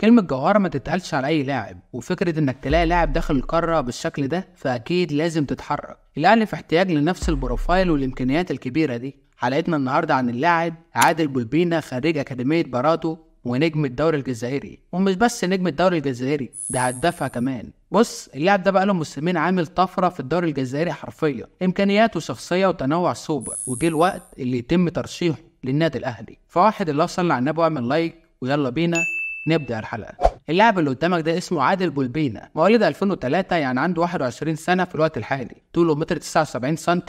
كلمة جوهرة ما تتقالش على أي لاعب وفكرة إنك تلاقي لاعب داخل القارة بالشكل ده فأكيد لازم تتحرك الأهلي في احتياج لنفس البروفايل والإمكانيات الكبيرة دي حلقتنا النهاردة عن اللاعب عادل بولبينا خريج أكاديمية برادو ونجم الدوري الجزائري ومش بس نجم الدوري الجزائري ده هدافها كمان بص اللاعب ده بقاله موسمين عامل طفره في الدوري الجزائري حرفيا امكانياته شخصيه وتنوع سوبر وجه الوقت اللي يتم ترشيحه للنادي الاهلي فواحد اللي وصل على النبي واعمل لايك ويلا بينا نبدأ الحلقة اللاعب اللي قدامك ده اسمه عادل بولبينا مواليد 2003 يعني عنده 21 سنة في الوقت الحالي طوله متر 79 سم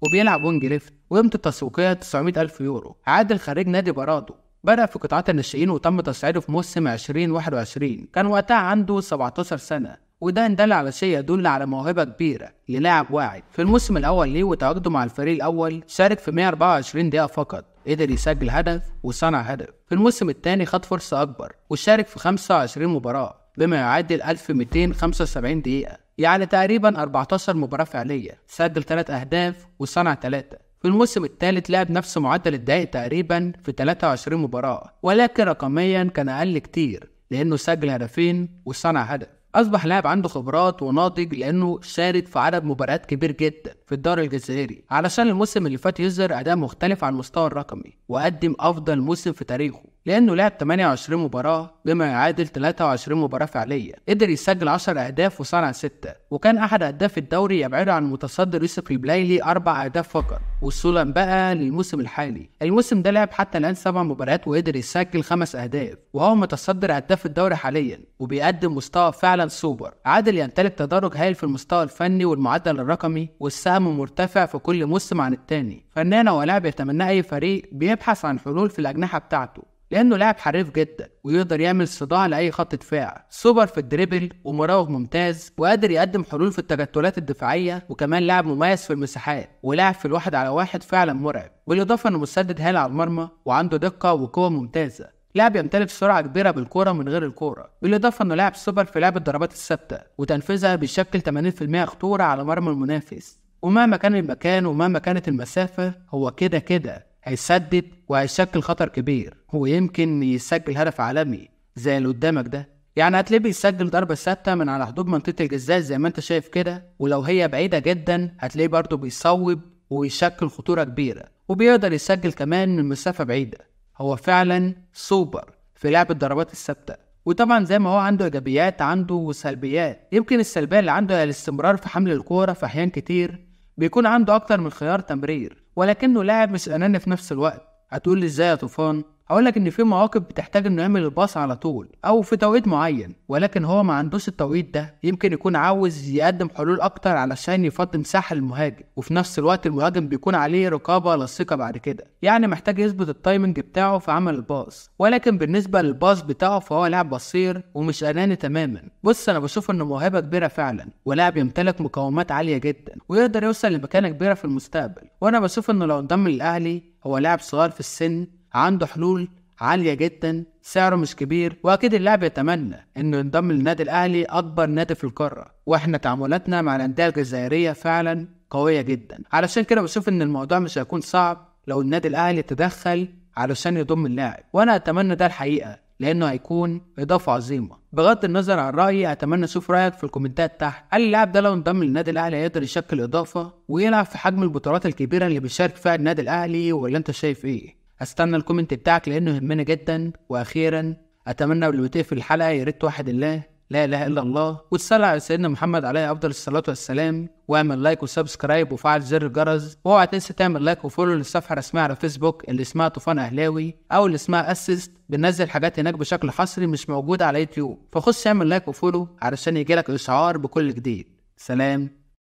وبيلعب وينج ليفت وقيمته التسويقية 900 ألف يورو عادل خريج نادي برادو بدأ في قطاعات الناشئين وتم تصعيده في موسم 2021 كان وقتها عنده 17 سنة وده اندل على شيء يدل على موهبة كبيرة للاعب واعد في الموسم الأول ليه وتواجده مع الفريق الأول شارك في 124 دقيقة فقط قدر يسجل هدف وصنع هدف في الموسم الثاني خد فرصة أكبر وشارك في 25 مباراة بما يعادل 1275 دقيقة يعني تقريبا 14 مباراة فعلية سجل 3 أهداف وصنع 3 في الموسم الثالث لعب نفس معدل الدقائق تقريبا في 23 مباراة ولكن رقميا كان أقل كتير لأنه سجل هدفين وصنع هدف أصبح لاعب عنده خبرات وناضج لأنه شارك في عدد مباريات كبير جدا في الدوري الجزائري علشان الموسم اللي فات يظهر أداء مختلف عن مستوى الرقمي وقدم أفضل موسم في تاريخه لأنه لعب 28 مباراة بما يعادل 23 مباراة فعلية، قدر يسجل 10 أهداف وصنع 6 وكان أحد أهداف الدوري يبعده عن المتصدر يوسف البلايلي أربع أهداف فقط، وصولا بقى للموسم الحالي، الموسم ده لعب حتى الآن سبع مباريات وقدر يسجل خمس أهداف وهو متصدر أهداف الدوري حاليا وبيقدم مستوى فعلا سوبر، عادل يمتلك تدرج هايل في المستوى الفني والمعدل الرقمي والسهم مرتفع في كل موسم عن التاني، فنان ولاعب يتمناه أي فريق بيبحث عن حلول في الأجنحة بتاعته لأنه لاعب حريف جدا ويقدر يعمل صداع لأي خط دفاع سوبر في الدريبل ومراوغ ممتاز وقادر يقدم حلول في التكتلات الدفاعية وكمان لاعب مميز في المساحات ولاعب في الواحد على واحد فعلا مرعب بالإضافة إنه مسدد هايل على المرمى وعنده دقة وقوة ممتازة لاعب يمتلك سرعة كبيرة بالكرة من غير الكرة، بالإضافة إنه لاعب سوبر في لعب الضربات الثابتة وتنفيذها بيشكل 80% خطورة على مرمى المنافس، ومهما كان المكان ومهما كانت المسافة هو كده كده هيسبب وهيشكل خطر كبير ويمكن يسجل هدف عالمي زي اللي قدامك ده يعني هتلاقيه بيسجل ضربة ثابتة من على حدود منطقة الجزاء زي ما انت شايف كده ولو هي بعيدة جدا هتلاقيه برضه بيصوب ويشكل خطورة كبيرة وبيقدر يسجل كمان من مسافة بعيدة هو فعلا سوبر في لعب الضربات الثابتة وطبعا زي ما هو عنده ايجابيات عنده سلبيات يمكن السلبية اللي عنده هي الاستمرار في حمل الكورة في احيان كتير بيكون عنده أكتر من خيار تمرير ولكنه لاعب مش أناني في نفس الوقت هتقول لي ازاي يا طوفان هقول لك ان في مواقف بتحتاج انه يعمل الباص على طول او في توقيت معين ولكن هو ما عندوش التوقيت ده يمكن يكون عاوز يقدم حلول اكتر علشان يفضي مساحه للمهاجم وفي نفس الوقت المهاجم بيكون عليه رقابه لصقه بعد كده يعني محتاج يظبط التايمنج بتاعه في عمل الباص ولكن بالنسبه للباص بتاعه فهو لاعب بصير ومش اناني تماما بص انا بشوف انه موهبه كبيره فعلا ولاعب يمتلك مقومات عاليه جدا ويقدر يوصل لمكانه كبيره في المستقبل وانا بشوف انه لو انضم للاهلي هو لاعب صغير في السن عنده حلول عالية جدا سعره مش كبير واكيد اللاعب يتمنى انه ينضم للنادي الاهلي اكبر نادي في القارة واحنا تعاملاتنا مع الاندية الجزائرية فعلا قوية جدا علشان كده بشوف ان الموضوع مش هيكون صعب لو النادي الاهلي تدخل علشان يضم اللاعب وانا اتمنى ده الحقيقة لانه هيكون اضافه عظيمه بغض النظر عن رايي اتمنى اشوف رايك في الكومنتات تحت هل اللاعب ده لو انضم للنادي الاهلي هيقدر يشكل اضافه ويلعب في حجم البطولات الكبيره اللي بيشارك فيها النادي الاهلي ولا انت شايف ايه استنى الكومنت بتاعك لانه يهمني جدا واخيرا اتمنى قبل ما تقفل الحلقه يا ريت واحد الله لا اله الا الله وتصلى على سيدنا محمد عليه افضل الصلاه والسلام واعمل لايك وسبسكرايب وفعل زر الجرس واوعى تنسى تعمل لايك وفولو للصفحه الرسميه على فيسبوك اللي اسمها طوفان اهلاوي او اللي اسمها اسست بننزل حاجات هناك بشكل حصري مش موجوده على يوتيوب فخش اعمل لايك وفولو علشان يجيلك اشعار بكل جديد سلام